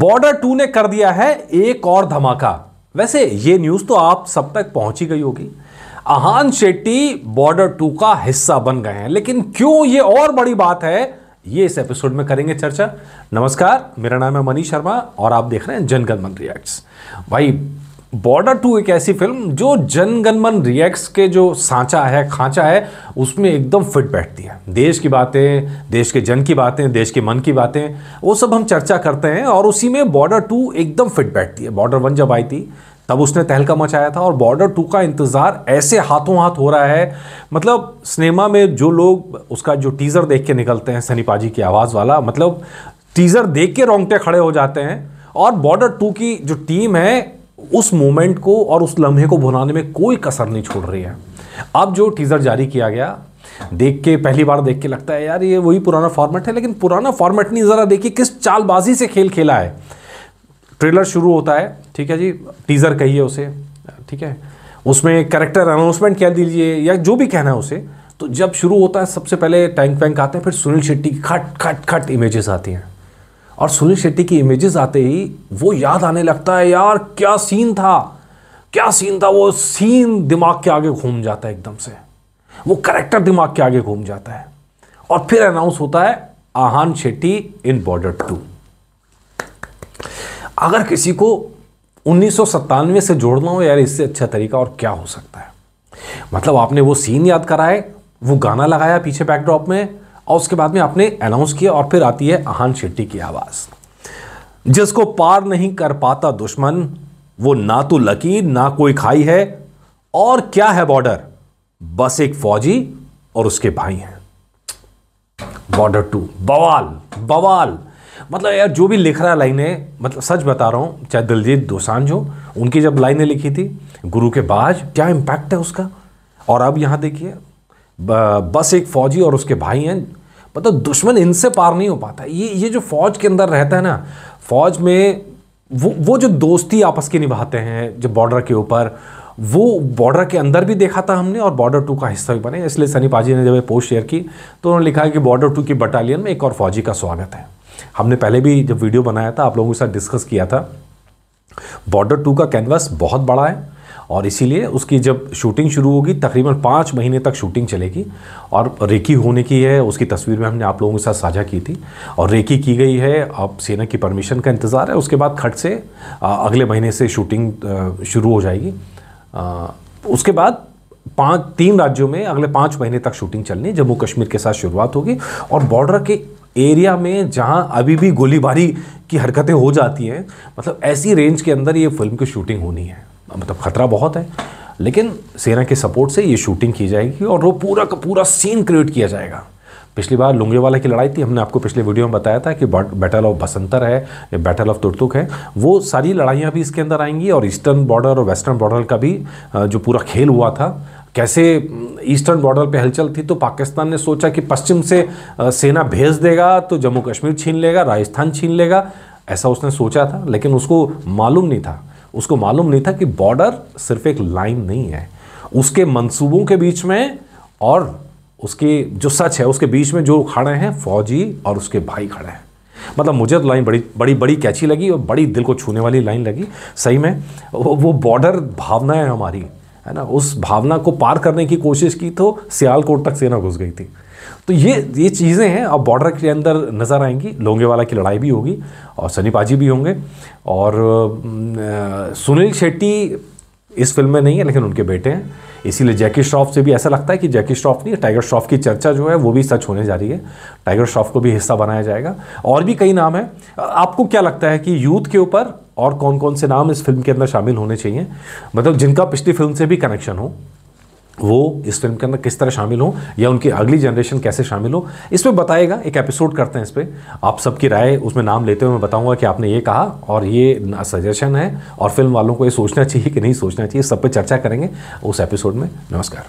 border to ने कर दिया है एक और धमाका वैसे ये न्यूज तो आप सब तक पहुंची गई होगी आहान शेट्टी बॉर्डर टू का हिस्सा बन गए हैं लेकिन क्यों ये और बड़ी बात है ये इस एपिसोड में करेंगे चर्चा नमस्कार मेरा नाम है मनीष शर्मा और आप देख रहे हैं जनगणमन रिएक्ट्स भाई बॉर्डर टू एक ऐसी फिल्म जो जनगणमन रिएक्ट्स के जो सांचा है खांचा है उसमें एकदम फिट बैठती है देश की बातें देश के जन की बातें देश के मन की बातें वो सब हम चर्चा करते हैं और उसी में बॉर्डर टू एकदम फिट बैठती है बॉर्डर वन जब आई थी तब उसने तहलका मचाया था और बॉर्डर टू का इंतज़ार ऐसे हाथों हाथ हो रहा है मतलब सिनेमा में जो लोग उसका जो टीज़र देख के निकलते हैं सनी पाजी की आवाज़ वाला मतलब टीज़र देख के रोंगटे खड़े हो जाते हैं और बॉर्डर टू की जो टीम है उस मोमेंट को और उस लम्हे को भुनाने में कोई कसर नहीं छोड़ रही है अब जो टीज़र जारी किया गया देख के पहली बार देख के लगता है यार ये वही पुराना फॉर्मेट है लेकिन पुराना फॉर्मेट नहीं ज़रा देखिए किस चालबाजी से खेल खेला है ट्रेलर शुरू होता है ठीक है जी टीज़र कहिए उसे ठीक है उसमें करेक्टर अनाउंसमेंट कह दीजिए या जो भी कहना है उसे तो जब शुरू होता है सबसे पहले टैंक वैंक आते हैं फिर सुनील शेट्टी की खट खट खट इमेजेस आती हैं और सुनील शेट्टी की इमेजेस आते ही वो याद आने लगता है यार क्या सीन था क्या सीन था वो सीन दिमाग के आगे घूम जाता है एकदम से वो करेक्टर दिमाग के आगे घूम जाता है और फिर अनाउंस होता है Ahan Shetty in Border two अगर किसी को उन्नीस से जोड़ना हो यार इससे अच्छा तरीका और क्या हो सकता है मतलब आपने वो सीन याद कराए वो गाना लगाया पीछे बैकड्रॉप में और उसके बाद में आपने अनाउंस किया और फिर आती है आहान शेट्टी की आवाज़ जिसको पार नहीं कर पाता दुश्मन वो ना तो लकीर ना कोई खाई है और क्या है बॉर्डर बस एक फौजी और उसके भाई हैं बॉर्डर टू बवाल बवाल मतलब यार जो भी लिख रहा है लाइनें मतलब सच बता रहा हूं चाहे दिलजीत दोसान जो उनकी जब लाइनें लिखी थी गुरु के बाज क्या इंपैक्ट है उसका और अब यहां देखिए बस एक फौजी और उसके भाई हैं मतलब दुश्मन इनसे पार नहीं हो पाता ये ये जो फौज के अंदर रहता है ना फौज में वो वो जो दोस्ती आपस की निभाते हैं जो बॉर्डर के ऊपर वो बॉर्डर के अंदर भी देखा था हमने और बॉर्डर टू का हिस्सा भी बने इसलिए सनी पाजी ने जब ये पोस्ट शेयर की तो उन्होंने लिखा है कि बॉर्डर टू की बटालियन में एक और फौजी का स्वागत है हमने पहले भी जब वीडियो बनाया था आप लोगों के साथ डिस्कस किया था बॉर्डर टू का कैनवास बहुत बड़ा है और इसीलिए उसकी जब शूटिंग शुरू होगी तकरीबन पाँच महीने तक शूटिंग चलेगी और रेकी होने की है उसकी तस्वीर में हमने आप लोगों के साथ साझा की थी और रेकी की गई है अब सेना की परमिशन का इंतज़ार है उसके बाद खट से अगले महीने से शूटिंग शुरू हो जाएगी उसके बाद पाँच तीन राज्यों में अगले पाँच महीने तक शूटिंग चलनी जम्मू कश्मीर के साथ शुरुआत होगी और बॉर्डर के एरिया में जहाँ अभी भी गोलीबारी की हरकतें हो जाती हैं मतलब ऐसी रेंज के अंदर ये फिल्म की शूटिंग होनी है मतलब ख़तरा बहुत है लेकिन सेना के सपोर्ट से ये शूटिंग की जाएगी और वो पूरा का पूरा सीन क्रिएट किया जाएगा पिछली बार लुंगेवाला की लड़ाई थी हमने आपको पिछले वीडियो में बताया था कि बैटल ऑफ बसंतर है या बैटल ऑफ तुर्तुक है वो सारी लड़ाइयाँ भी इसके अंदर आएंगी और ईस्टर्न बॉर्डर और वेस्टर्न बॉर्डर का भी जो पूरा खेल हुआ था कैसे ईस्टर्न बॉर्डर पे हलचल थी तो पाकिस्तान ने सोचा कि पश्चिम से सेना भेज देगा तो जम्मू कश्मीर छीन लेगा राजस्थान छीन लेगा ऐसा उसने सोचा था लेकिन उसको मालूम नहीं था उसको मालूम नहीं था कि बॉर्डर सिर्फ एक लाइन नहीं है उसके मंसूबों के बीच में और उसके जो सच है उसके बीच में जो खड़े हैं फौजी और उसके भाई खड़े हैं मतलब मुझे तो लाइन बड़ी बड़ी बड़ी कैची लगी और बड़ी दिल को छूने वाली लाइन लगी सही में वो, वो बॉर्डर भावना है हमारी है ना उस भावना को पार करने की कोशिश की तो सियालकोट तक सेना घुस गई थी तो ये ये चीज़ें हैं अब बॉर्डर के अंदर नज़र आएंगी लोंगेवाला की लड़ाई भी होगी और सनी पाजी भी होंगे और सुनील शेट्टी इस फिल्म में नहीं है लेकिन उनके बेटे हैं इसीलिए जैकी श्रॉफ से भी ऐसा लगता है कि जैकी श्रॉफ नहीं टाइगर श्रॉफ की चर्चा जो है वो भी सच होने जा रही है टाइगर श्रॉफ को भी हिस्सा बनाया जाएगा और भी कई नाम हैं आपको क्या लगता है कि यूथ के ऊपर और कौन कौन से नाम इस फिल्म के अंदर शामिल होने चाहिए मतलब जिनका पिछली फिल्म से भी कनेक्शन हो वो इस फिल्म के अंदर किस तरह शामिल हो या उनकी अगली जनरेशन कैसे शामिल हो इस पर बताएगा एक एपिसोड करते हैं इस पर आप सबकी राय उसमें नाम लेते हुए मैं बताऊंगा कि आपने ये कहा और ये सजेशन है और फिल्म वालों को ये सोचना चाहिए कि नहीं सोचना चाहिए सब पे चर्चा करेंगे उस एपिसोड में नमस्कार